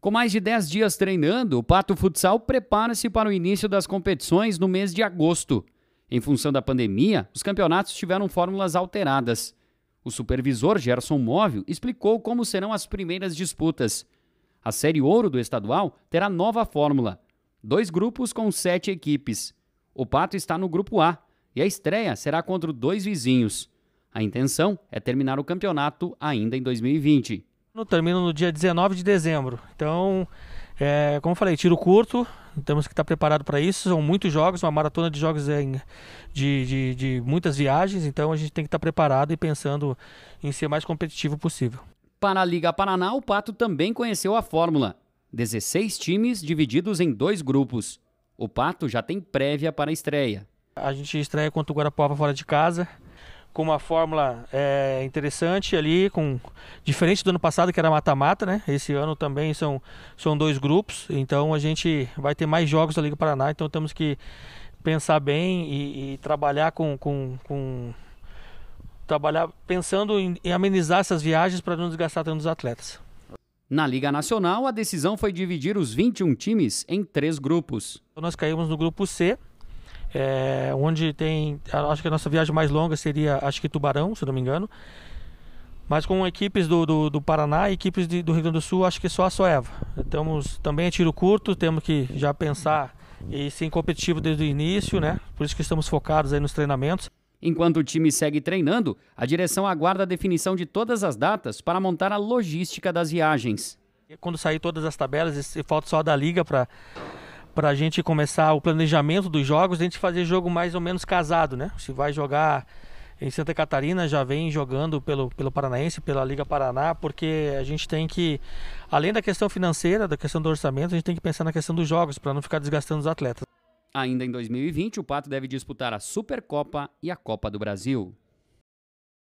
Com mais de 10 dias treinando, o Pato Futsal prepara-se para o início das competições no mês de agosto. Em função da pandemia, os campeonatos tiveram fórmulas alteradas. O supervisor Gerson Móvel explicou como serão as primeiras disputas. A Série Ouro do estadual terá nova fórmula: dois grupos com sete equipes. O Pato está no grupo A e a estreia será contra dois vizinhos. A intenção é terminar o campeonato ainda em 2020 termino no dia 19 de dezembro. Então, é, como falei, tiro curto, temos que estar preparado para isso. São muitos jogos, uma maratona de jogos de, de, de muitas viagens, então a gente tem que estar preparado e pensando em ser mais competitivo possível. Para a Liga Paraná, o Pato também conheceu a fórmula. 16 times divididos em dois grupos. O Pato já tem prévia para a estreia. A gente estreia contra o Guarapuava fora de casa com uma fórmula é, interessante ali, com diferente do ano passado que era mata-mata, né? Esse ano também são, são dois grupos, então a gente vai ter mais jogos da Liga Paraná, então temos que pensar bem e, e trabalhar com, com, com, trabalhar pensando em, em amenizar essas viagens para não desgastar tanto os atletas. Na Liga Nacional, a decisão foi dividir os 21 times em três grupos. Nós caímos no grupo C, é, onde tem. Acho que a nossa viagem mais longa seria, acho que Tubarão, se não me engano. Mas com equipes do, do, do Paraná e equipes de, do Rio Grande do Sul, acho que só a Soeva. Temos também é tiro curto, temos que já pensar e ser competitivo desde o início, né? Por isso que estamos focados aí nos treinamentos. Enquanto o time segue treinando, a direção aguarda a definição de todas as datas para montar a logística das viagens. Quando sair todas as tabelas, falta só da liga para para a gente começar o planejamento dos jogos, a gente fazer jogo mais ou menos casado, né? Se vai jogar em Santa Catarina, já vem jogando pelo, pelo Paranaense, pela Liga Paraná, porque a gente tem que, além da questão financeira, da questão do orçamento, a gente tem que pensar na questão dos jogos, para não ficar desgastando os atletas. Ainda em 2020, o Pato deve disputar a Supercopa e a Copa do Brasil.